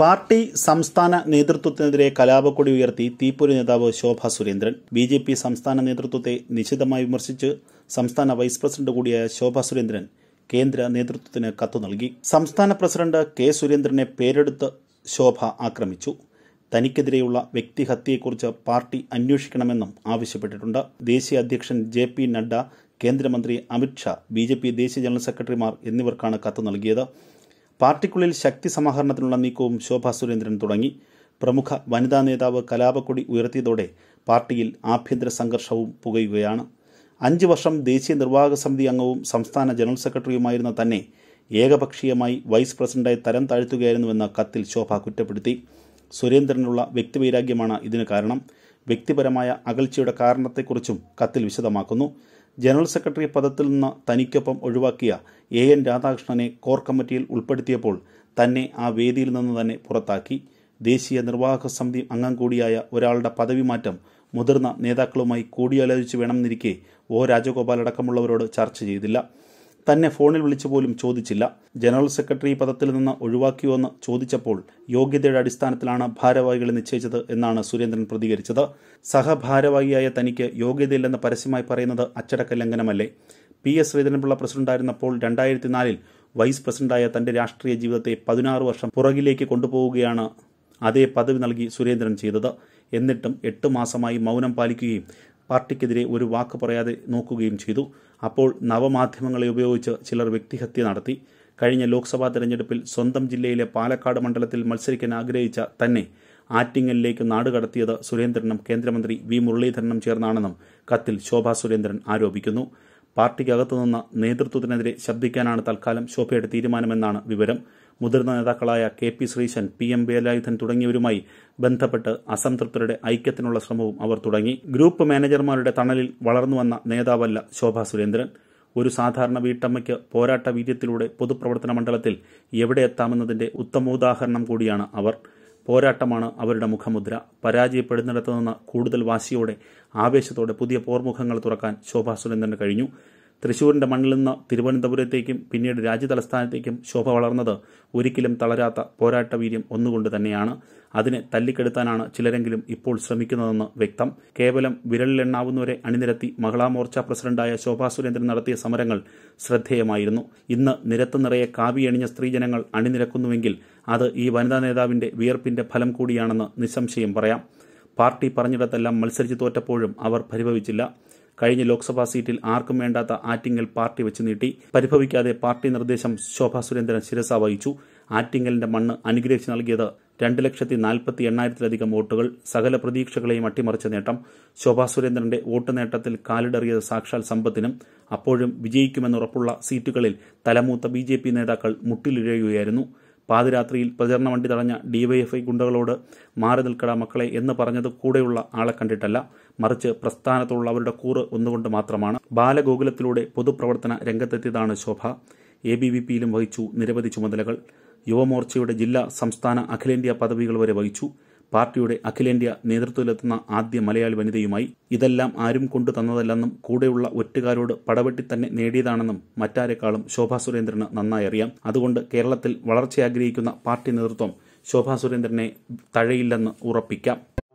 party സംസ്ഥാന നേതൃത്വത്തിനെതിരെ കലാപക്കൊടി ഉയർത്തി തീപ്പൊരു നേതാവ് Shobha Surendran B J P സംസ്ഥാന നേതൃത്വത്തെ നിശിതമായി വിമർശിച്ച് സംസ്ഥാന വൈസ് പ്രസിഡന്റ് കൂടിയായ ശോഭ സുരേന്ദ്രൻ കേന്ദ്ര നേതൃത്വത്തിന് കത്ത് നൽകി സംസ്ഥാന പ്രസിഡന്റ് കെ സുരേന്ദ്രനെ പേരെടുത്ത് ശോഭ ആക്രമിച്ചു തനിക്കെതിരെയുള്ള വ്യക്തിഹത്യയെക്കുറിച്ച് പാർട്ടി അന്വേഷിക്കണമെന്നും ആവശ്യപ്പെട്ടിട്ടുണ്ട് ദേശീയ അധ്യക്ഷൻ ജെ പി നഡ്ഡ കേന്ദ്രമന്ത്രി അമിത്ഷാ ബി ജെ പി ദേശീയ ജനറൽ സെക്രട്ടറിമാർ എന്നിവർക്കാണ് കത്ത് നൽകിയത് പാർട്ടിക്കുള്ളിൽ ശക്തി സമാഹരണത്തിനുള്ള നീക്കവും ശോഭാ സുരേന്ദ്രൻ തുടങ്ങി പ്രമുഖ വനിതാ നേതാവ് കലാപക്കൊടി ഉയർത്തിയതോടെ പാർട്ടിയിൽ ആഭ്യന്തര സംഘർഷവും പുകയുകയാണ് അഞ്ച് വർഷം ദേശീയ നിർവാഹക സമിതി അംഗവും സംസ്ഥാന ജനറൽ സെക്രട്ടറിയുമായിരുന്ന തന്നെ ഏകപക്ഷീയമായി വൈസ് പ്രസിഡന്റായി തരം താഴ്ത്തുകയായിരുന്നുവെന്ന കത്തിൽ ശോഭ കുറ്റപ്പെടുത്തി സുരേന്ദ്രനുള്ള വ്യക്തിവൈരാഗ്യമാണ് ഇതിന് കാരണം വ്യക്തിപരമായ അകൽച്ചയുടെ കാരണത്തെക്കുറിച്ചും കത്തിൽ വിശദമാക്കുന്നു ജനറൽ സെക്രട്ടറി പദത്തിൽ നിന്ന് തനിക്കൊപ്പം ഒഴിവാക്കിയ എ എൻ രാധാകൃഷ്ണനെ കോർ കമ്മിറ്റിയിൽ ഉൾപ്പെടുത്തിയപ്പോൾ തന്നെ ആ വേദിയിൽ നിന്ന് തന്നെ പുറത്താക്കി ദേശീയ നിർവാഹക സമിതി അംഗം കൂടിയായ ഒരാളുടെ പദവി മാറ്റം മുതിർന്ന നേതാക്കളുമായി കൂടിയാലോചിച്ച് വേണമെന്നിരിക്കെ ഒ രാജഗോപാൽ അടക്കമുള്ളവരോട് ചർച്ച ചെയ്തില്ല തന്നെ ഫോണിൽ വിളിച്ചു പോലും ചോദിച്ചില്ല ജനറൽ സെക്രട്ടറി പദത്തിൽ നിന്ന് ഒഴിവാക്കിയോ എന്ന് ചോദിച്ചപ്പോൾ യോഗ്യതയുടെ അടിസ്ഥാനത്തിലാണ് ഭാരവാഹികളെ നിശ്ചയിച്ചത് എന്നാണ് സുരേന്ദ്രൻ പ്രതികരിച്ചത് സഹഭാരവാഹിയായ തനിക്ക് യോഗ്യതയില്ലെന്ന് പരസ്യമായി പറയുന്നത് അച്ചടക്ക ലംഘനമല്ലേ പി എസ് ശ്രീധരൻപിള്ള പ്രസിഡന്റായിരുന്നപ്പോൾ രണ്ടായിരത്തി നാലിൽ വൈസ് പ്രസിഡന്റായ തന്റെ രാഷ്ട്രീയ ജീവിതത്തെ പതിനാറ് വർഷം പുറകിലേക്ക് കൊണ്ടുപോവുകയാണ് അതേ പദവി നൽകി സുരേന്ദ്രൻ ചെയ്തത് എന്നിട്ടും എട്ട് മാസമായി മൗനം പാലിക്കുകയും പാർട്ടിക്കെതിരെ ഒരു വാക്ക് പറയാതെ നോക്കുകയും ചെയ്തു അപ്പോൾ നവമാധ്യമങ്ങളെ ഉപയോഗിച്ച് ചിലർ വ്യക്തിഹത്യ നടത്തി കഴിഞ്ഞ ലോക്സഭാ തെരഞ്ഞെടുപ്പിൽ സ്വന്തം ജില്ലയിലെ പാലക്കാട് മണ്ഡലത്തിൽ മത്സരിക്കാൻ ആഗ്രഹിച്ച തന്നെ ആറ്റിങ്ങലിലേക്ക് നാടുകടത്തിയത് സുരേന്ദ്രനും കേന്ദ്രമന്ത്രി വി മുരളീധരനും ചേർന്നാണെന്നും കത്തിൽ ശോഭാ സുരേന്ദ്രൻ ആരോപിക്കുന്നു പാർട്ടിക്കകത്തുനിന്ന് നേതൃത്വത്തിനെതിരെ ശബ്ദിക്കാനാണ് തൽക്കാലം ശോഭയുടെ തീരുമാനമെന്നാണ് വിവരം മുതിർന്ന നേതാക്കളായ K P Sreesan P M Velayudhan തുടങ്ങിയവരുമായി ബന്ധപ്പെട്ട് അസംതൃപ്തരുടെ ഐക്യത്തിനുള്ള ശ്രമവും അവർ തുടങ്ങി ഗ്രൂപ്പ് മാനേജർമാരുടെ തണലിൽ വളർന്നുവന്ന നേതാവല്ല ശോഭാ സുരേന്ദ്രൻ ഒരു സാധാരണ വീട്ടമ്മയ്ക്ക് പോരാട്ട വീര്യത്തിലൂടെ പൊതുപ്രവർത്തന മണ്ഡലത്തിൽ എവിടെ എത്താമെന്നതിന്റെ ഉത്തമോദാഹരണം കൂടിയാണ് അവർ പോരാട്ടമാണ് അവരുടെ മുഖമുദ്ര പരാജയപ്പെടുന്നിടത്തുനിന്ന് കൂടുതൽ വാശിയോടെ ആവേശത്തോടെ പുതിയ പോർമുഖങ്ങൾ തുറക്കാൻ ശോഭാ സുരേന്ദ്രന് കഴിഞ്ഞു തൃശൂരിൻ്റെ മണ്ണിൽ നിന്ന് തിരുവനന്തപുരത്തേക്കും പിന്നീട് രാജ്യതലസ്ഥാനത്തേക്കും ശോഭ വളർന്നത് ഒരിക്കലും തളരാത്ത വീര്യം ഒന്നുകൊണ്ട് തന്നെയാണ് അതിനെ തല്ലിക്കെടുത്താനാണ് ചിലരെങ്കിലും ഇപ്പോൾ ശ്രമിക്കുന്നതെന്ന് വ്യക്തം കേവലം വിരലിലെണ്ണാവുന്നവരെ അണിനിരത്തി മഹിളാ മോർച്ച പ്രസിഡന്റായ ശോഭാ സുരേന്ദ്രൻ നടത്തിയ സമരങ്ങൾ ശ്രദ്ധേയമായിരുന്നു ഇന്ന് നിരത്ത് നിറയെ കാവിയണിഞ്ഞ സ്ത്രീജനങ്ങൾ അണിനിരക്കുന്നുവെങ്കിൽ അത് ഈ വനിതാ നേതാവിന്റെ വിയർപ്പിന്റെ ഫലം കൂടിയാണെന്ന് നിസ്സംശയം പറയാം പാർട്ടി പറഞ്ഞിടത്തെല്ലാം മത്സരിച്ച് തോറ്റപ്പോഴും അവർ പരിഭവിച്ചില്ല കഴിഞ്ഞ ലോക്സഭാ സീറ്റിൽ ആർക്കും വേണ്ടാത്ത ആറ്റിങ്ങൽ പാർട്ടി വെച്ച് നീട്ടി പരിഭവിക്കാതെ പാർട്ടി നിർദ്ദേശം ശോഭാ സുരേന്ദ്രൻ ശിരസ വഹിച്ചു ആറ്റിങ്ങലിന്റെ മണ്ണ് അനുഗ്രഹിച്ച് നൽകിയത് രണ്ട് ലക്ഷത്തി നാൽപ്പത്തി എണ്ണായിരത്തിലധികം വോട്ടുകൾ സകല പ്രതീക്ഷകളെയും അട്ടിമറിച്ച നേട്ടം ശോഭാ സുരേന്ദ്രന്റെ വോട്ട് നേട്ടത്തിൽ കാലിടറിയത് സാക്ഷാൽ സമ്പത്തിനും അപ്പോഴും വിജയിക്കുമെന്നുറപ്പുള്ള സീറ്റുകളിൽ തലമൂത്ത ബി ജെ പി നേതാക്കൾ മുട്ടിലിഴയുകയായിരുന്നു പാതിരാത്രിയിൽ പ്രചരണ വണ്ടി തടഞ്ഞ ഡിവൈഎഫ്ഐ ഗുണ്ടകളോട് മാറി നിൽക്കട മക്കളെ എന്ന് പറഞ്ഞത് കൂടെയുള്ള ആളെ കണ്ടിട്ടല്ല മറിച്ച് അവരുടെ കൂറ് ഒന്നുകൊണ്ട് മാത്രമാണ് ബാലഗോകുലത്തിലൂടെ പൊതുപ്രവർത്തന രംഗത്തെത്തിയതാണ് ശോഭ എ ബി വി പിയിലും വഹിച്ചു നിരവധി ചുമതലകൾ യുവമോർച്ചയുടെ ജില്ലാ സംസ്ഥാന അഖിലേന്ത്യാ പദവികൾ വരെ വഹിച്ചു പാർട്ടിയുടെ അഖിലേന്ത്യാ നേതൃത്വത്തിലെത്തുന്ന ആദ്യ മലയാളി വനിതയുമായി ഇതെല്ലാം ആരും കൊണ്ടു തന്നതല്ലെന്നും കൂടെയുള്ള ഒറ്റുകാരോട് പടവെട്ടി തന്നെ നേടിയതാണെന്നും മറ്റാരെക്കാളും ശോഭാ സുരേന്ദ്രന് നന്നായി അറിയാം അതുകൊണ്ട് കേരളത്തിൽ വളർച്ച ആഗ്രഹിക്കുന്ന പാർട്ടി നേതൃത്വം ശോഭാ സുരേന്ദ്രനെ തഴയില്ലെന്ന് ഉറപ്പിക്കാം